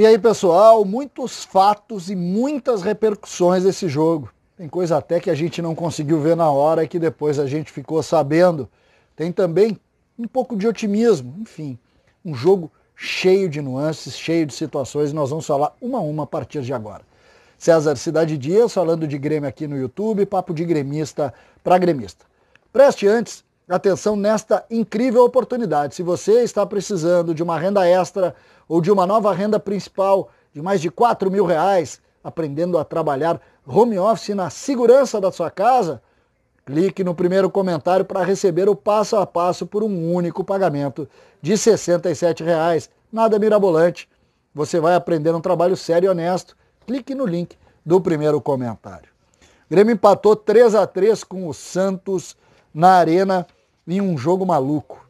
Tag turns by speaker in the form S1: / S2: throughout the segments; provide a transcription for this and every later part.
S1: E aí, pessoal, muitos fatos e muitas repercussões desse jogo. Tem coisa até que a gente não conseguiu ver na hora e que depois a gente ficou sabendo. Tem também um pouco de otimismo, enfim, um jogo cheio de nuances, cheio de situações, e nós vamos falar uma a uma a partir de agora. César Cidade Dias falando de Grêmio aqui no YouTube, papo de gremista para gremista. Preste antes atenção nesta incrível oportunidade. Se você está precisando de uma renda extra ou de uma nova renda principal de mais de 4 mil reais, aprendendo a trabalhar home office na segurança da sua casa, clique no primeiro comentário para receber o passo a passo por um único pagamento de R$ 67,00. Nada mirabolante. Você vai aprender um trabalho sério e honesto. Clique no link do primeiro comentário. O Grêmio empatou 3 a 3 com o Santos na Arena em um jogo maluco.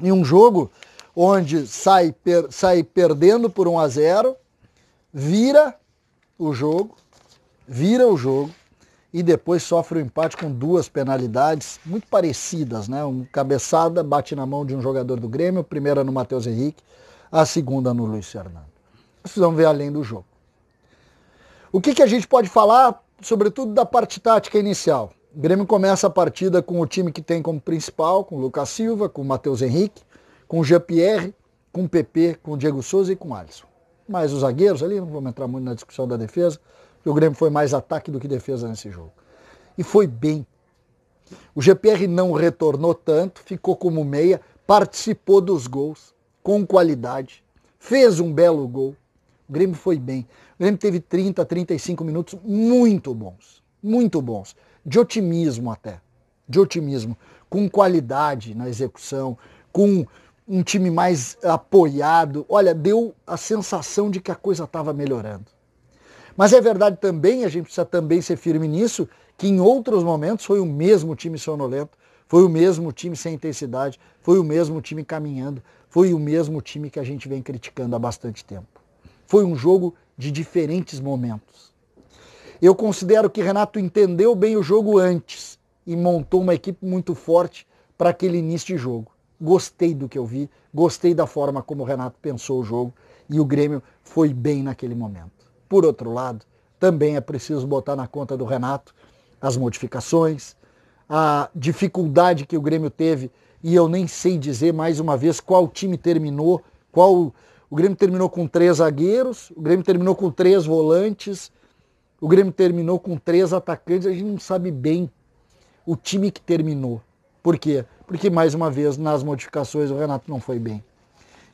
S1: Em um jogo onde sai, per, sai perdendo por 1 a 0 vira o jogo, vira o jogo e depois sofre o um empate com duas penalidades muito parecidas, né? Uma cabeçada bate na mão de um jogador do Grêmio, primeira no Matheus Henrique, a segunda no Luiz Fernando. Precisamos ver além do jogo. O que, que a gente pode falar, sobretudo da parte tática inicial? O Grêmio começa a partida com o time que tem como principal, com o Lucas Silva, com o Matheus Henrique, com o Jean-Pierre, com o PP, com o Diego Souza e com o Alisson. Mais os zagueiros ali, não vamos entrar muito na discussão da defesa, porque o Grêmio foi mais ataque do que defesa nesse jogo. E foi bem. O GPR não retornou tanto, ficou como meia, participou dos gols com qualidade, fez um belo gol. O Grêmio foi bem. O Grêmio teve 30, 35 minutos muito bons, muito bons de otimismo até, de otimismo, com qualidade na execução, com um time mais apoiado. Olha, deu a sensação de que a coisa estava melhorando. Mas é verdade também, a gente precisa também ser firme nisso, que em outros momentos foi o mesmo time sonolento, foi o mesmo time sem intensidade, foi o mesmo time caminhando, foi o mesmo time que a gente vem criticando há bastante tempo. Foi um jogo de diferentes momentos. Eu considero que Renato entendeu bem o jogo antes e montou uma equipe muito forte para aquele início de jogo. Gostei do que eu vi, gostei da forma como o Renato pensou o jogo e o Grêmio foi bem naquele momento. Por outro lado, também é preciso botar na conta do Renato as modificações, a dificuldade que o Grêmio teve e eu nem sei dizer mais uma vez qual time terminou, qual o Grêmio terminou com três zagueiros, o Grêmio terminou com três volantes, o Grêmio terminou com três atacantes, a gente não sabe bem o time que terminou. Por quê? Porque, mais uma vez, nas modificações o Renato não foi bem.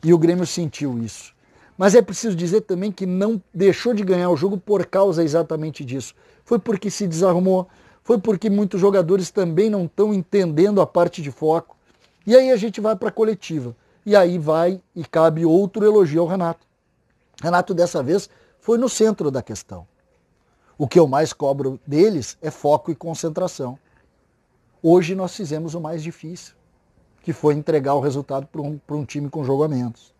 S1: E o Grêmio sentiu isso. Mas é preciso dizer também que não deixou de ganhar o jogo por causa exatamente disso. Foi porque se desarmou, foi porque muitos jogadores também não estão entendendo a parte de foco. E aí a gente vai para a coletiva. E aí vai e cabe outro elogio ao Renato. Renato, dessa vez, foi no centro da questão. O que eu mais cobro deles é foco e concentração. Hoje nós fizemos o mais difícil, que foi entregar o resultado para um, um time com jogamentos.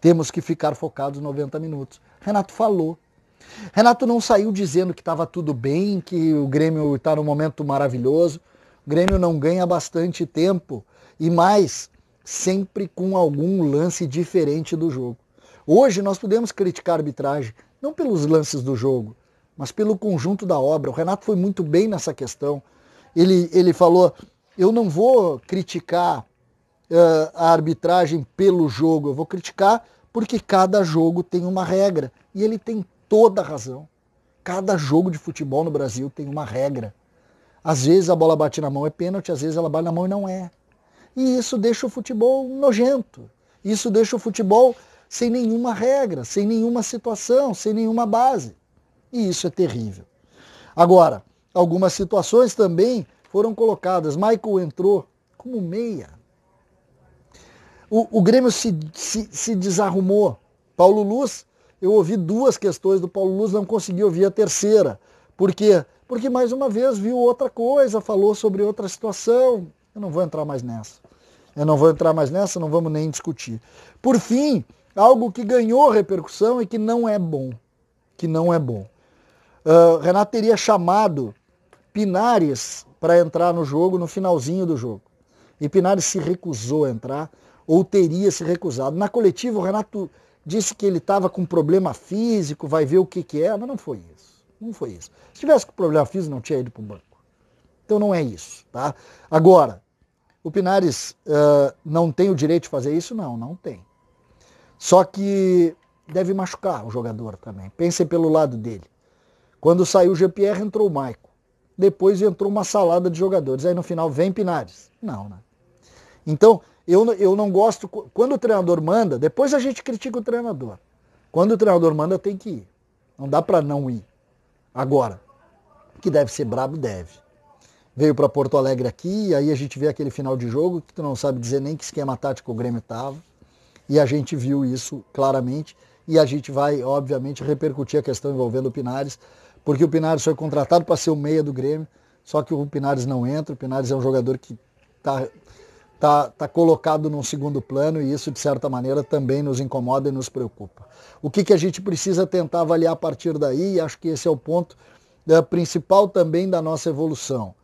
S1: Temos que ficar focados 90 minutos. Renato falou. Renato não saiu dizendo que estava tudo bem, que o Grêmio está num momento maravilhoso. O Grêmio não ganha bastante tempo e mais, sempre com algum lance diferente do jogo. Hoje nós podemos criticar a arbitragem, não pelos lances do jogo, mas pelo conjunto da obra. O Renato foi muito bem nessa questão. Ele, ele falou: eu não vou criticar uh, a arbitragem pelo jogo, eu vou criticar porque cada jogo tem uma regra. E ele tem toda a razão. Cada jogo de futebol no Brasil tem uma regra. Às vezes a bola bate na mão é pênalti, às vezes ela bate na mão e não é. E isso deixa o futebol nojento. Isso deixa o futebol sem nenhuma regra, sem nenhuma situação, sem nenhuma base. E isso é terrível. Agora, algumas situações também foram colocadas. Michael entrou como meia. O, o Grêmio se, se, se desarrumou. Paulo Luz, eu ouvi duas questões do Paulo Luz, não consegui ouvir a terceira. Por quê? Porque mais uma vez viu outra coisa, falou sobre outra situação. Eu não vou entrar mais nessa. Eu não vou entrar mais nessa, não vamos nem discutir. Por fim, algo que ganhou repercussão e que não é bom. Que não é bom. Uh, Renato teria chamado Pinares para entrar no jogo no finalzinho do jogo. E Pinares se recusou a entrar, ou teria se recusado. Na coletiva, o Renato disse que ele estava com problema físico, vai ver o que, que é, mas não foi isso. Não foi isso. Se tivesse com problema físico, não tinha ido para o banco. Então não é isso. Tá? Agora, o Pinares uh, não tem o direito de fazer isso? Não, não tem. Só que deve machucar o jogador também. Pensem pelo lado dele. Quando saiu o Jean-Pierre, entrou o Maico. Depois entrou uma salada de jogadores. Aí no final vem Pinares. Não, né? Então, eu, eu não gosto. Quando o treinador manda, depois a gente critica o treinador. Quando o treinador manda, tem que ir. Não dá para não ir. Agora, que deve ser brabo, deve. Veio para Porto Alegre aqui, e aí a gente vê aquele final de jogo que tu não sabe dizer nem que esquema tático o Grêmio estava. E a gente viu isso claramente. E a gente vai, obviamente, repercutir a questão envolvendo o Pinares porque o Pinares foi contratado para ser o meia do Grêmio, só que o Pinares não entra, o Pinares é um jogador que está tá, tá colocado num segundo plano e isso, de certa maneira, também nos incomoda e nos preocupa. O que, que a gente precisa tentar avaliar a partir daí, e acho que esse é o ponto é, principal também da nossa evolução.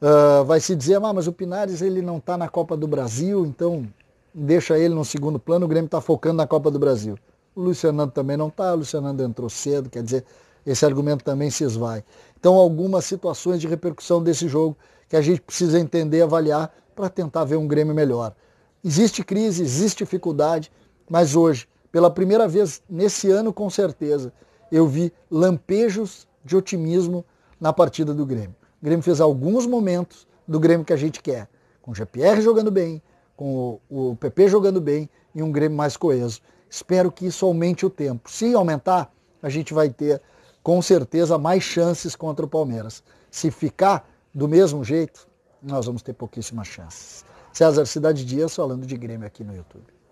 S1: Uh, vai se dizer, ah, mas o Pinares ele não está na Copa do Brasil, então deixa ele no segundo plano, o Grêmio está focando na Copa do Brasil. O Luciano também não está, o Luciano entrou cedo, quer dizer, esse argumento também se esvai. Então, algumas situações de repercussão desse jogo que a gente precisa entender e avaliar para tentar ver um Grêmio melhor. Existe crise, existe dificuldade, mas hoje, pela primeira vez nesse ano com certeza, eu vi lampejos de otimismo na partida do Grêmio. O Grêmio fez alguns momentos do Grêmio que a gente quer, com o GPR jogando bem, com o, o PP jogando bem e um Grêmio mais coeso. Espero que isso aumente o tempo. Se aumentar, a gente vai ter com certeza mais chances contra o Palmeiras. Se ficar do mesmo jeito, nós vamos ter pouquíssimas chances. César Cidade Dias falando de Grêmio aqui no YouTube.